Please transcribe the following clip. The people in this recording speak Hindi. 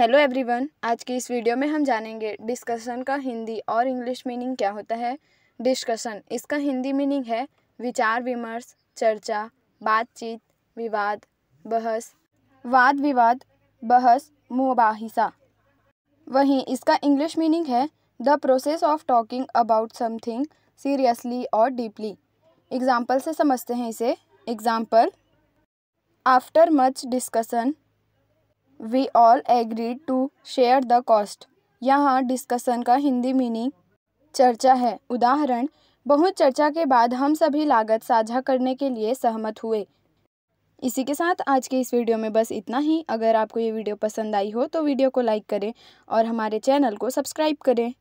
हेलो एवरीवन आज की इस वीडियो में हम जानेंगे डिस्कशन का हिंदी और इंग्लिश मीनिंग क्या होता है डिस्कशन इसका हिंदी मीनिंग है विचार विमर्श चर्चा बातचीत विवाद बहस वाद विवाद बहस मुबाहिसा वहीं इसका इंग्लिश मीनिंग है the process of talking about something seriously और डीपली एग्जाम्पल से समझते हैं इसे example after much discussion we all agreed to share the cost यहाँ डिस्कशन का हिंदी मीनिंग चर्चा है उदाहरण बहुत चर्चा के बाद हम सभी लागत साझा करने के लिए सहमत हुए इसी के साथ आज के इस वीडियो में बस इतना ही अगर आपको ये वीडियो पसंद आई हो तो वीडियो को लाइक करें और हमारे चैनल को सब्सक्राइब करें